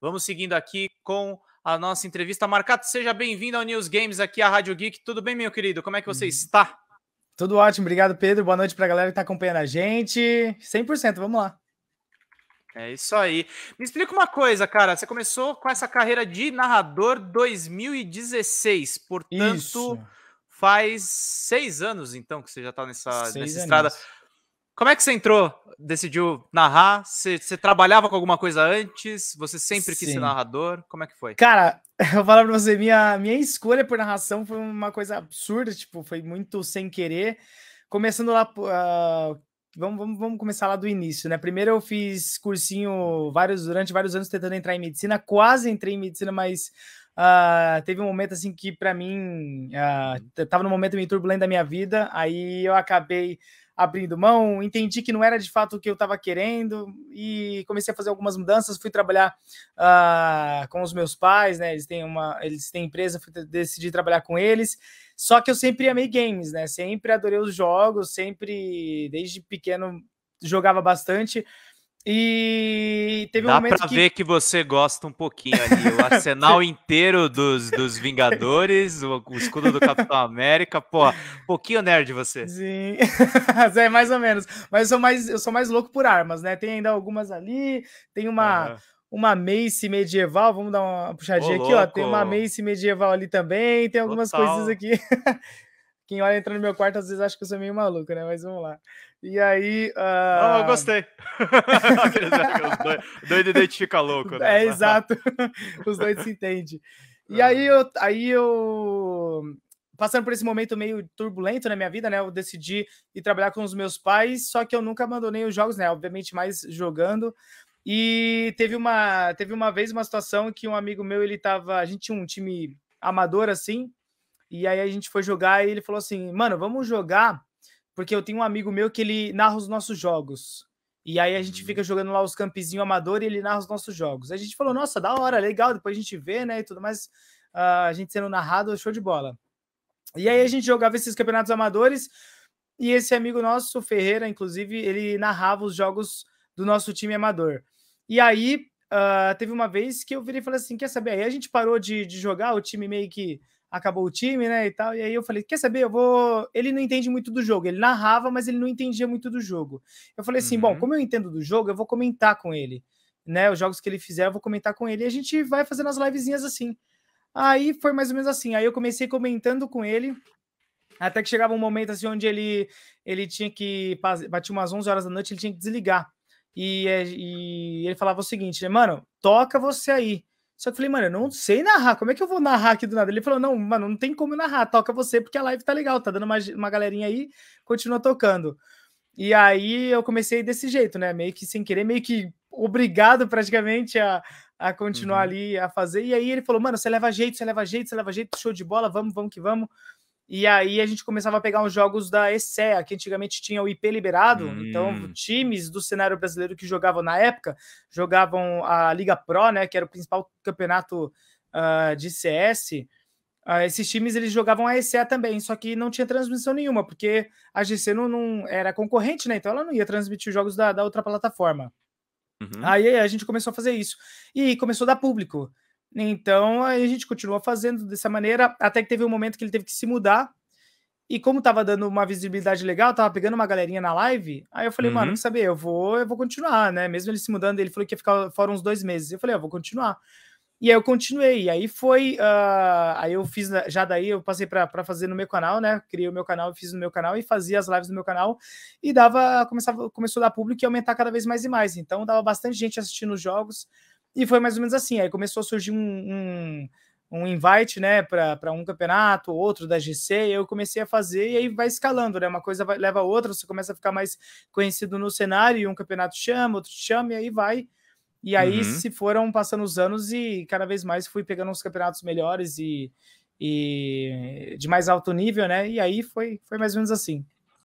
Vamos seguindo aqui com a nossa entrevista. Marcato, seja bem-vindo ao News Games aqui à Rádio Geek. Tudo bem, meu querido? Como é que você uhum. está? Tudo ótimo, obrigado, Pedro. Boa noite para a galera que está acompanhando a gente. 100%, vamos lá. É isso aí. Me explica uma coisa, cara. Você começou com essa carreira de narrador 2016, portanto, isso. faz seis anos então que você já está nessa, anos. estrada. Como é que você entrou? Decidiu narrar? Você, trabalhava com alguma coisa antes? Você sempre Sim. quis ser narrador? Como é que foi? Cara, eu vou falar pra você, minha, minha escolha por narração foi uma coisa absurda, tipo, foi muito sem querer. Começando lá, uh, vamos, vamos, vamos começar lá do início, né? Primeiro eu fiz cursinho vários durante vários anos tentando entrar em medicina, quase entrei em medicina, mas Uh, teve um momento assim que para mim uh, tava no momento meio turbulento da minha vida, aí eu acabei abrindo mão, entendi que não era de fato o que eu estava querendo e comecei a fazer algumas mudanças, fui trabalhar uh, com os meus pais, né? Eles têm uma, eles têm empresa, fui, decidi trabalhar com eles. Só que eu sempre amei games, né? Sempre adorei os jogos, sempre desde pequeno jogava bastante. E teve um Dá momento pra que... ver que você gosta um pouquinho ali. O arsenal inteiro dos, dos Vingadores, o, o, escudo do Capitão América, pô, um pouquinho nerd você. Sim, é mais ou menos. Mas eu sou mais, eu sou mais louco por armas, né? Tem ainda algumas ali, tem uma. Uhum uma mace medieval, vamos dar uma puxadinha Ô, aqui, ó. Tem uma mace medieval ali também, tem algumas Total. coisas aqui. Quem olha entrando no meu quarto às vezes acha que eu sou meio maluco, né? Mas vamos lá. E aí. Uh... Não, eu gostei. doido, identifica louco, né? É exato. Os dois se entendem. E aí é. eu, aí eu. Passando por esse momento meio turbulento na minha vida, né? Eu decidi ir trabalhar com os meus pais, só que eu nunca abandonei os jogos, né? Obviamente, mais jogando. E teve uma, teve uma vez uma situação que um amigo meu, ele tava. A gente tinha um time amador assim. E aí a gente foi jogar e ele falou assim: mano, vamos jogar porque eu tenho um amigo meu que ele narra os nossos jogos. E aí a gente uhum. fica jogando lá os campezinhos amador e ele narra os nossos jogos. A gente falou, nossa, da hora, legal, depois a gente vê, né, e tudo mais. Uh, a gente sendo narrado, show de bola. E aí a uhum. gente jogava esses campeonatos amadores e esse amigo nosso, Ferreira, inclusive, ele narrava os jogos do nosso time amador. E aí uh, teve uma vez que eu virei e falei assim, quer saber, aí a gente parou de, de jogar, o time meio que acabou o time, né, e tal. E aí eu falei, quer saber, eu vou... Ele não entende muito do jogo, ele narrava, mas ele não entendia muito do jogo. Eu falei assim, uhum. bom, como eu entendo do jogo, eu vou comentar com ele, né, os jogos que ele fizer, eu vou comentar com ele, e a gente vai fazendo as livezinhas assim. Aí foi mais ou menos assim, aí eu comecei comentando com ele, até que chegava um momento assim onde ele ele tinha que bater umas 11 horas da noite, ele tinha que desligar. E, eh, e ele falava o seguinte, mano, toca você aí. Só que eu falei, mano, eu não sei narrar. Como é que eu vou narrar aqui do nada? Ele falou, não, mano, não tem como narrar. Toca você porque a live tá legal, tá dando uma, uma galerinha aí, continua tocando. E aí eu comecei desse jeito, né? Meio que sem querer, meio que obrigado praticamente a, a continuar uhum. ali a fazer. E aí ele falou, mano, você leva jeito, você leva jeito, você leva jeito, show de bola, vamos, vamos que vamos. E aí a gente começava a pegar uns jogos da ESEA, que antigamente tinha o IP liberado. Então, hum. Então, times do cenário brasileiro que jogavam na época jogavam a Liga Pro, né? Que era o principal campeonato uh, de CS. Uh, ah, esses times eles jogavam a ESEA também, só que não tinha transmissão nenhuma, porque a GC não, não era concorrente, né? Então ela não ia transmitir os jogos da, da outra plataforma. Uhum. Aí a gente começou a fazer isso. E começou a dar público. Então aí a gente continuou fazendo dessa maneira, até que teve um momento que ele teve que se mudar. E como tava dando uma visibilidade legal, tava pegando uma galerinha na live, aí eu falei, uhum. mano, quer saber? Eu vou, eu vou continuar, né? Mesmo ele se mudando, ele falou que ia ficar fora uns dois meses. Eu falei, ah, eu vou continuar. E aí eu continuei. aí foi. Uh, aí eu fiz. Já daí eu passei para fazer no meu canal, né? Criei o meu canal, fiz no meu canal e fazia as lives no meu canal. E dava. Começava, começou a dar público e aumentar cada vez mais e mais. Então dava bastante gente assistindo os jogos. E foi mais ou menos assim. Aí começou a surgir um, um, um invite, né, para um campeonato, outro da GC, e eu comecei a fazer, e aí vai escalando, né? Uma coisa vai, leva a outra, você começa a ficar mais conhecido no cenário, e um campeonato chama, outro chama, e aí vai. E aí uhum. se foram passando os anos e cada vez mais fui pegando uns campeonatos melhores e, e de mais alto nível, né? E aí foi, foi mais ou menos assim.